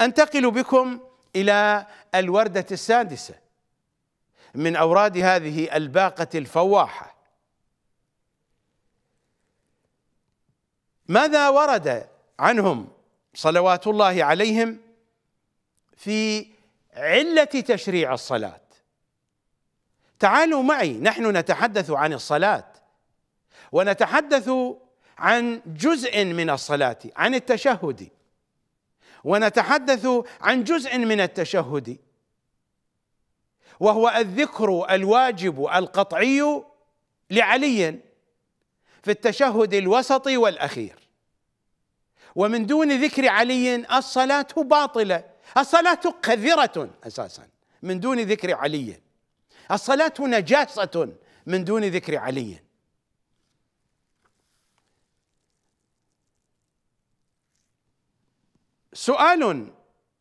انتقل بكم الى الورده السادسه من اوراد هذه الباقه الفواحه ماذا ورد عنهم صلوات الله عليهم في عله تشريع الصلاه تعالوا معي نحن نتحدث عن الصلاه ونتحدث عن جزء من الصلاه عن التشهد ونتحدث عن جزء من التشهد وهو الذكر الواجب القطعي لعلي في التشهد الوسطي والاخير ومن دون ذكر علي الصلاه باطله الصلاه قذره اساسا من دون ذكر علي الصلاه نجاسه من دون ذكر علي سؤال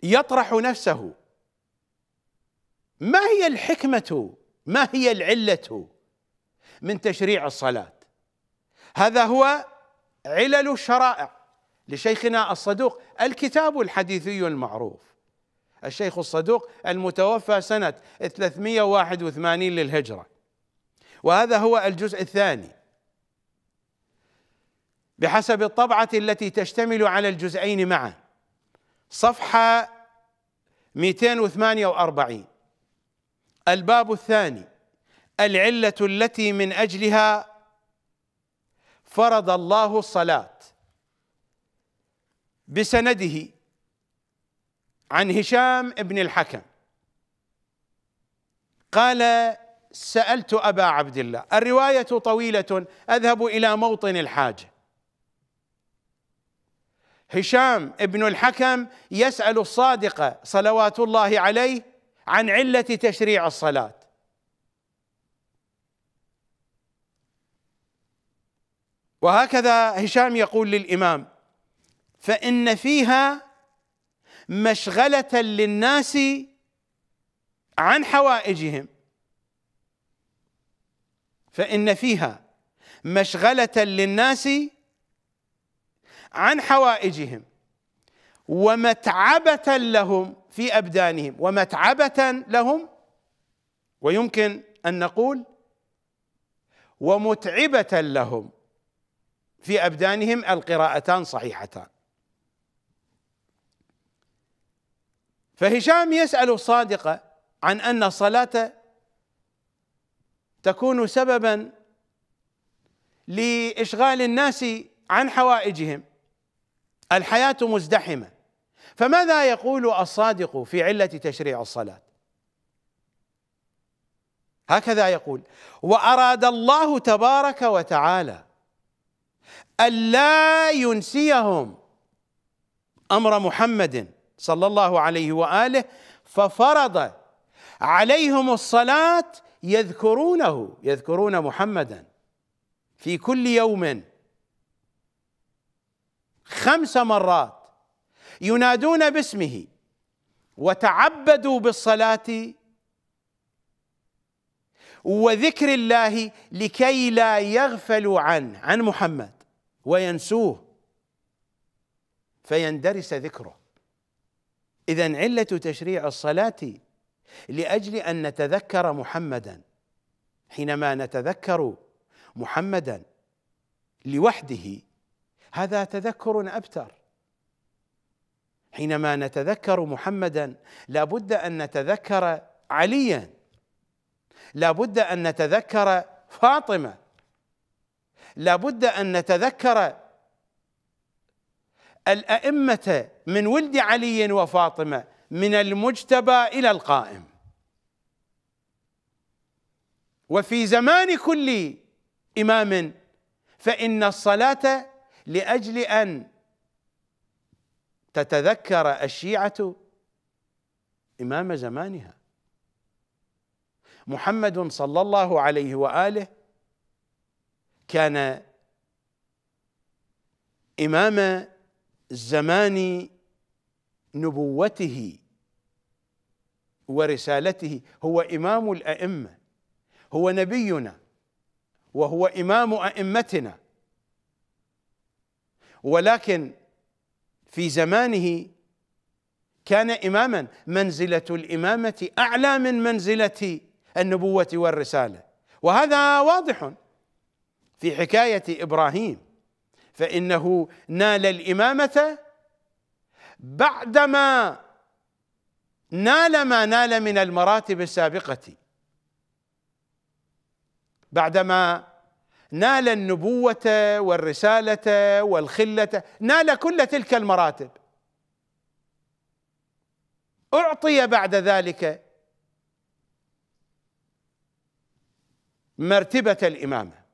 يطرح نفسه ما هي الحكمه ما هي العله من تشريع الصلاه هذا هو علل الشرائع لشيخنا الصدوق الكتاب الحديثي المعروف الشيخ الصدوق المتوفى سنة 381 للهجرة وهذا هو الجزء الثاني بحسب الطبعة التي تشتمل على الجزئين معا صفحة 248 الباب الثاني العلة التي من أجلها فرض الله الصلاة بسنده عن هشام بن الحكم قال سألت أبا عبد الله الرواية طويلة أذهب إلى موطن الحاجة هشام ابن الحكم يسأل الصادق صلوات الله عليه عن علة تشريع الصلاة وهكذا هشام يقول للإمام فإن فيها مشغلة للناس عن حوائجهم فإن فيها مشغلة للناس عن حوائجهم ومتعبة لهم في أبدانهم ومتعبة لهم ويمكن أن نقول ومتعبة لهم في أبدانهم القراءتان صحيحتان فهشام يسأل الصادقة عن أن الصلاة تكون سببا لإشغال الناس عن حوائجهم الحياة مزدحمة فماذا يقول الصادق في علة تشريع الصلاة هكذا يقول وأراد الله تبارك وتعالى ألا ينسيهم أمر محمد صلى الله عليه وآله ففرض عليهم الصلاة يذكرونه يذكرون محمدا في كل يوم خمس مرات ينادون باسمه وتعبدوا بالصلاة وذكر الله لكي لا يغفلوا عنه عن محمد وينسوه فيندرس ذكره اذا علة تشريع الصلاة لاجل ان نتذكر محمدا حينما نتذكر محمدا لوحده هذا تذكر ابتر حينما نتذكر محمدا لا بد ان نتذكر عليا لا بد ان نتذكر فاطمه لا بد ان نتذكر الائمه من ولد علي وفاطمه من المجتبى الى القائم وفي زمان كل امام فان الصلاه لاجل ان تتذكر الشيعه امام زمانها محمد صلى الله عليه واله كان امام زمان نبوته ورسالته هو امام الائمه هو نبينا وهو امام ائمتنا ولكن في زمانه كان اماما منزله الامامه اعلى من منزله النبوه والرساله وهذا واضح في حكايه ابراهيم فانه نال الامامه بعدما نال ما نال من المراتب السابقه بعدما نال النبوة والرسالة والخلة نال كل تلك المراتب أعطي بعد ذلك مرتبة الإمامة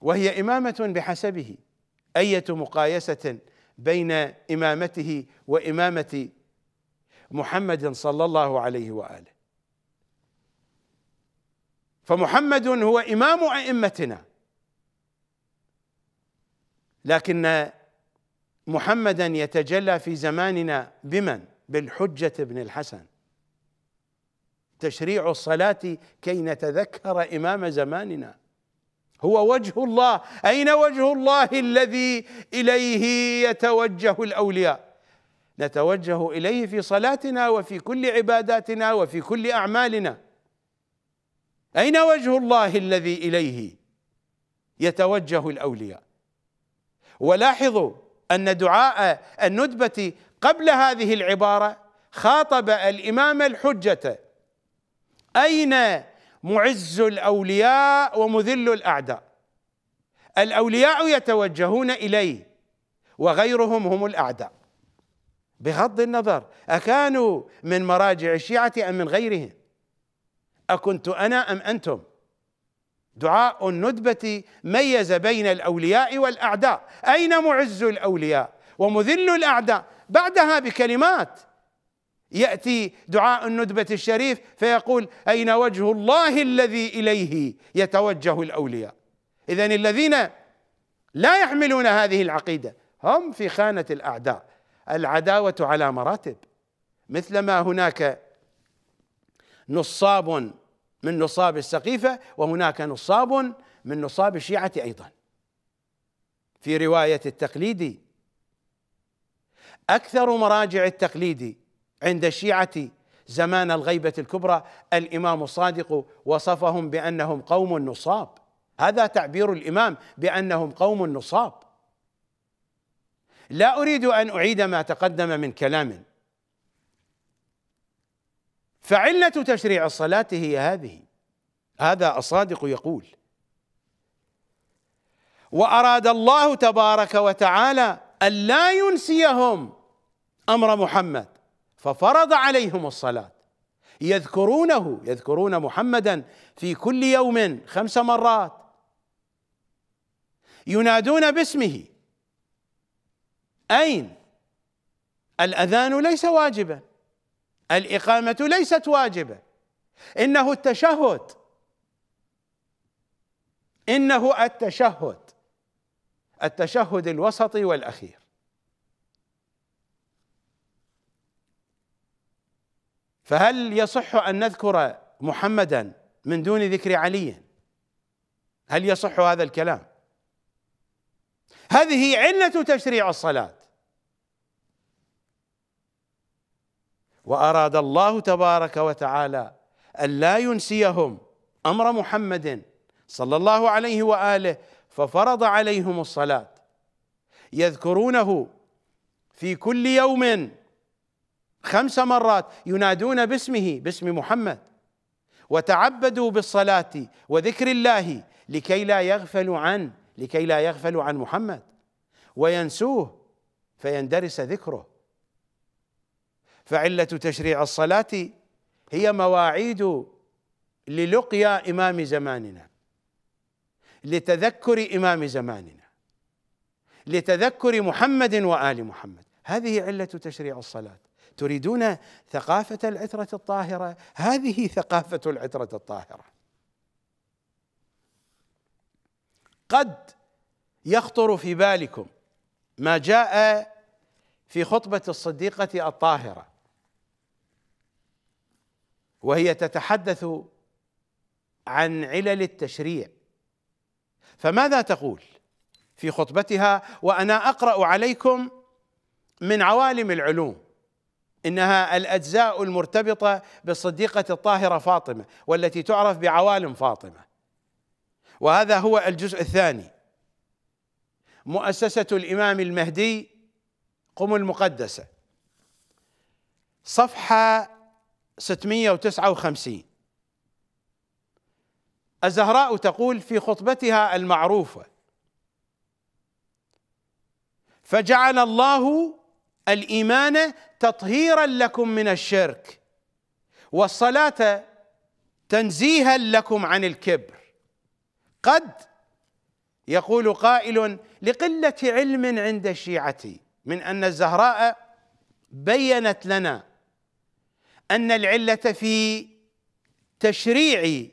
وهي إمامة بحسبه أية مقايسة بين إمامته وإمامة محمد صلى الله عليه وآله فمحمد هو امام ائمتنا لكن محمدا يتجلى في زماننا بمن بالحجه بن الحسن تشريع الصلاه كي نتذكر امام زماننا هو وجه الله اين وجه الله الذي اليه يتوجه الاولياء نتوجه اليه في صلاتنا وفي كل عباداتنا وفي كل اعمالنا اين وجه الله الذي اليه يتوجه الاولياء ولاحظوا ان دعاء الندبه قبل هذه العباره خاطب الامام الحجه اين معز الاولياء ومذل الاعداء الاولياء يتوجهون اليه وغيرهم هم الاعداء بغض النظر اكانوا من مراجع الشيعه ام من غيرهم اكنت انا ام انتم دعاء الندبه ميز بين الاولياء والاعداء اين معز الاولياء ومذل الاعداء بعدها بكلمات ياتي دعاء الندبه الشريف فيقول اين وجه الله الذي اليه يتوجه الاولياء اذا الذين لا يحملون هذه العقيده هم في خانه الاعداء العداوه على مراتب مثلما هناك نصاب من نصاب السقيفة وهناك نصاب من نصاب الشيعة أيضا في رواية التقليدي أكثر مراجع التقليدي عند الشيعة زمان الغيبة الكبرى الإمام الصادق وصفهم بأنهم قوم نصاب هذا تعبير الإمام بأنهم قوم نصاب لا أريد أن أعيد ما تقدم من كلام فعلة تشريع الصلاة هي هذه هذا الصادق يقول وأراد الله تبارك وتعالى ألا ينسيهم أمر محمد ففرض عليهم الصلاة يذكرونه يذكرون محمدا في كل يوم خمس مرات ينادون باسمه أين الأذان ليس واجبا الإقامة ليست واجبة إنه التشهد إنه التشهد التشهد الوسطي والأخير فهل يصح أن نذكر محمدا من دون ذكر علي هل يصح هذا الكلام هذه علة تشريع الصلاة واراد الله تبارك وتعالى الا ينسيهم امر محمد صلى الله عليه واله ففرض عليهم الصلاه يذكرونه في كل يوم خمس مرات ينادون باسمه باسم محمد وتعبدوا بالصلاه وذكر الله لكي لا يغفلوا عن لكي لا يغفلوا عن محمد وينسوه فيندرس ذكره فعلة تشريع الصلاة هي مواعيد للقيا إمام زماننا لتذكر إمام زماننا لتذكر محمد وآل محمد هذه علة تشريع الصلاة تريدون ثقافة العترة الطاهرة هذه ثقافة العترة الطاهرة قد يخطر في بالكم ما جاء في خطبة الصديقة الطاهرة وهي تتحدث عن علل التشريع فماذا تقول في خطبتها وانا اقرا عليكم من عوالم العلوم انها الاجزاء المرتبطه بالصديقه الطاهره فاطمه والتي تعرف بعوالم فاطمه وهذا هو الجزء الثاني مؤسسه الامام المهدي قم المقدسه صفحه 659 الزهراء تقول في خطبتها المعروفه فجعل الله الايمان تطهيرا لكم من الشرك والصلاه تنزيها لكم عن الكبر قد يقول قائل لقله علم عند الشيعه من ان الزهراء بينت لنا ان العله في تشريع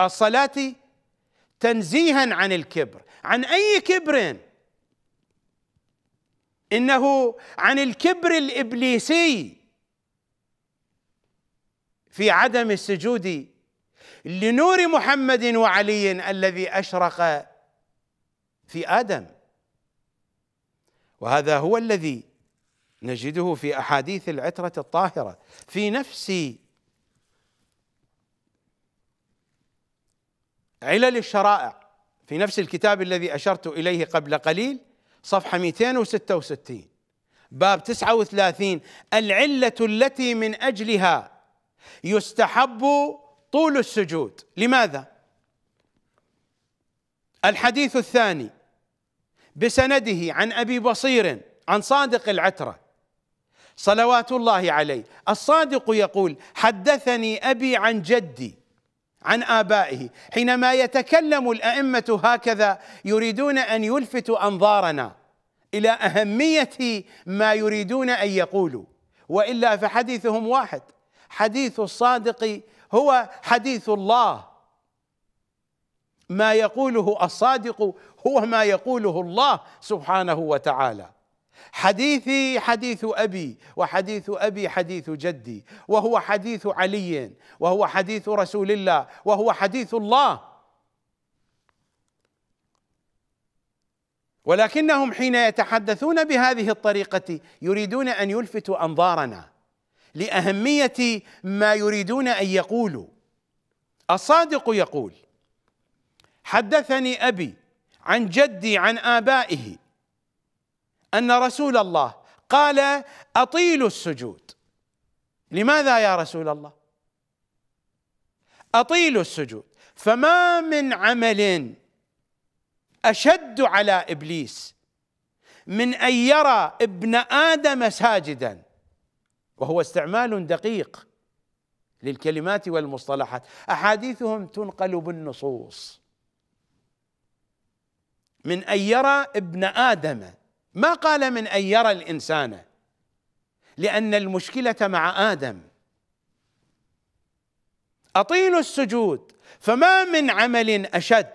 الصلاه تنزيها عن الكبر عن اي كبر انه عن الكبر الابليسي في عدم السجود لنور محمد وعلي الذي اشرق في ادم وهذا هو الذي نجده في احاديث العتره الطاهره في نفس علل الشرائع في نفس الكتاب الذي اشرت اليه قبل قليل صفحه 266 باب 39 العله التي من اجلها يستحب طول السجود لماذا الحديث الثاني بسنده عن ابي بصير عن صادق العتره صلوات الله عليه الصادق يقول حدثني ابي عن جدي عن ابائه حينما يتكلم الائمه هكذا يريدون ان يلفتوا انظارنا الى اهميه ما يريدون ان يقولوا والا فحديثهم واحد حديث الصادق هو حديث الله ما يقوله الصادق هو ما يقوله الله سبحانه وتعالى حديثي حديث ابي وحديث ابي حديث جدي وهو حديث علي وهو حديث رسول الله وهو حديث الله ولكنهم حين يتحدثون بهذه الطريقه يريدون ان يلفتوا انظارنا لاهميه ما يريدون ان يقولوا الصادق يقول حدثني ابي عن جدي عن ابائه ان رسول الله قال اطيل السجود لماذا يا رسول الله اطيل السجود فما من عمل اشد على ابليس من ان يرى ابن ادم ساجدا وهو استعمال دقيق للكلمات والمصطلحات احاديثهم تنقل بالنصوص من ان يرى ابن ادم ما قال من ان يرى الانسان لان المشكله مع ادم اطيل السجود فما من عمل اشد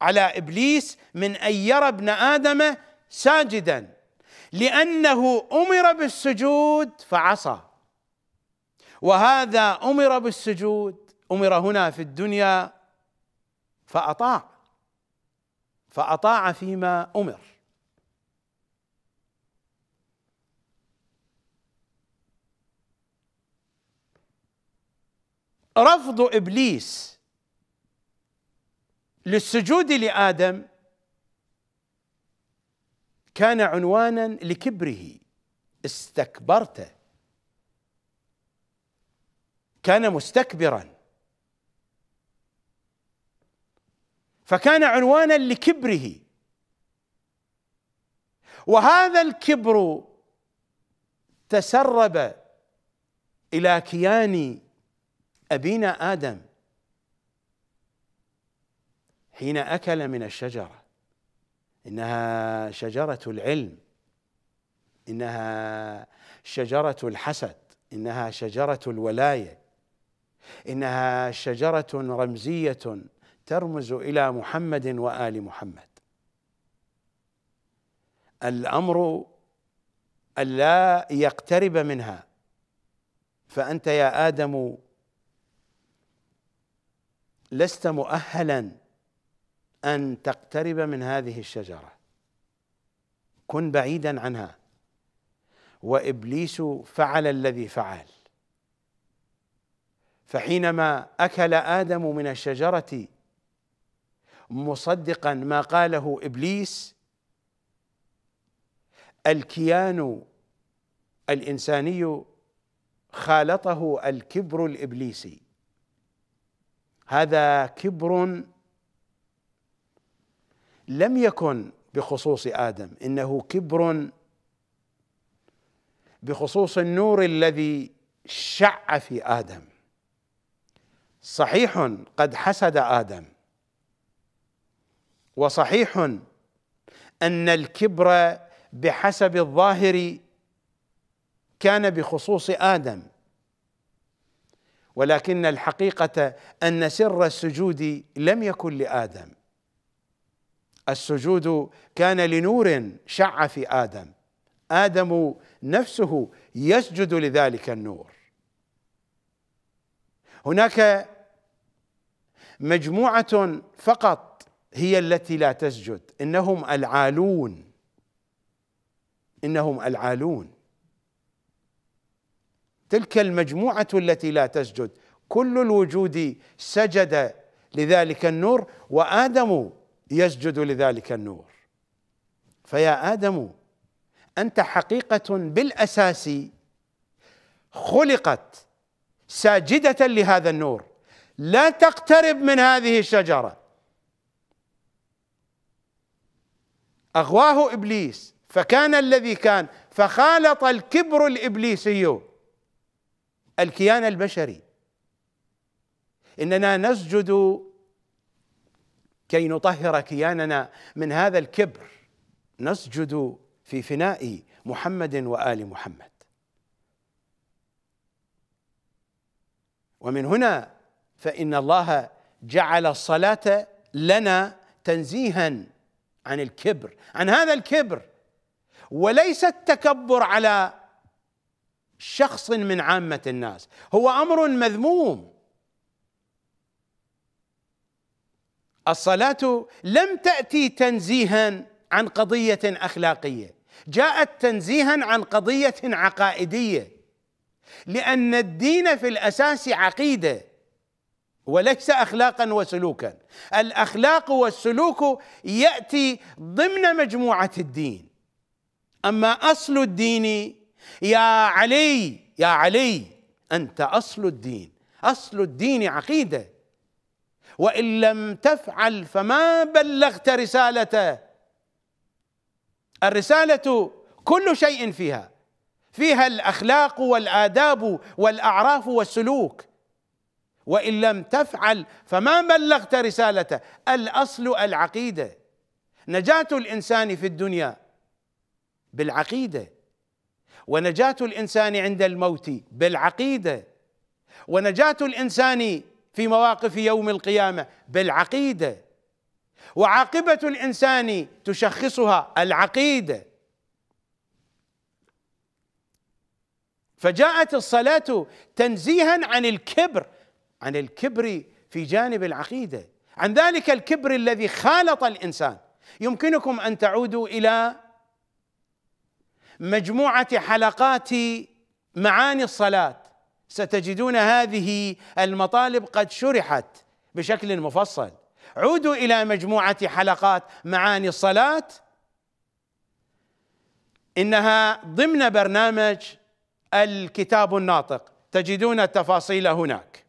على ابليس من ان يرى ابن ادم ساجدا لانه امر بالسجود فعصى وهذا امر بالسجود امر هنا في الدنيا فاطاع فاطاع فيما امر رفض ابليس للسجود لادم كان عنوانا لكبره استكبرته كان مستكبرا فكان عنوانا لكبره وهذا الكبر تسرب الى كيان أبينا آدم حين أكل من الشجرة إنها شجرة العلم إنها شجرة الحسد إنها شجرة الولاية إنها شجرة رمزية ترمز إلى محمد وآل محمد الأمر ألا يقترب منها فأنت يا آدم لست مؤهلا ان تقترب من هذه الشجره كن بعيدا عنها وابليس فعل الذي فعل فحينما اكل ادم من الشجره مصدقا ما قاله ابليس الكيان الانساني خالطه الكبر الابليسي هذا كبر لم يكن بخصوص ادم انه كبر بخصوص النور الذي شع في ادم صحيح قد حسد ادم وصحيح ان الكبر بحسب الظاهر كان بخصوص ادم ولكن الحقيقة أن سر السجود لم يكن لآدم السجود كان لنور شع في آدم آدم نفسه يسجد لذلك النور هناك مجموعة فقط هي التي لا تسجد إنهم العالون إنهم العالون تلك المجموعه التي لا تسجد كل الوجود سجد لذلك النور وادم يسجد لذلك النور فيا ادم انت حقيقه بالاساس خلقت ساجده لهذا النور لا تقترب من هذه الشجره اغواه ابليس فكان الذي كان فخالط الكبر الابليسي الكيان البشري اننا نسجد كي نطهر كياننا من هذا الكبر نسجد في فناء محمد وال محمد ومن هنا فان الله جعل الصلاه لنا تنزيها عن الكبر عن هذا الكبر وليس التكبر على شخص من عامة الناس هو أمر مذموم الصلاة لم تأتي تنزيها عن قضية أخلاقية جاءت تنزيها عن قضية عقائدية لأن الدين في الأساس عقيدة وليس أخلاقا وسلوكا الأخلاق والسلوك يأتي ضمن مجموعة الدين أما أصل الدين يا علي يا علي انت اصل الدين اصل الدين عقيده وان لم تفعل فما بلغت رسالته الرساله كل شيء فيها فيها الاخلاق والاداب والاعراف والسلوك وان لم تفعل فما بلغت رسالته الاصل العقيده نجاه الانسان في الدنيا بالعقيده ونجاة الانسان عند الموت بالعقيده ونجاة الانسان في مواقف يوم القيامه بالعقيده وعاقبه الانسان تشخصها العقيده فجاءت الصلاه تنزيها عن الكبر عن الكبر في جانب العقيده عن ذلك الكبر الذي خالط الانسان يمكنكم ان تعودوا الى مجموعه حلقات معاني الصلاه ستجدون هذه المطالب قد شرحت بشكل مفصل عودوا الى مجموعه حلقات معاني الصلاه انها ضمن برنامج الكتاب الناطق تجدون التفاصيل هناك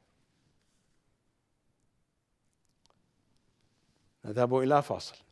نذهب الى فاصل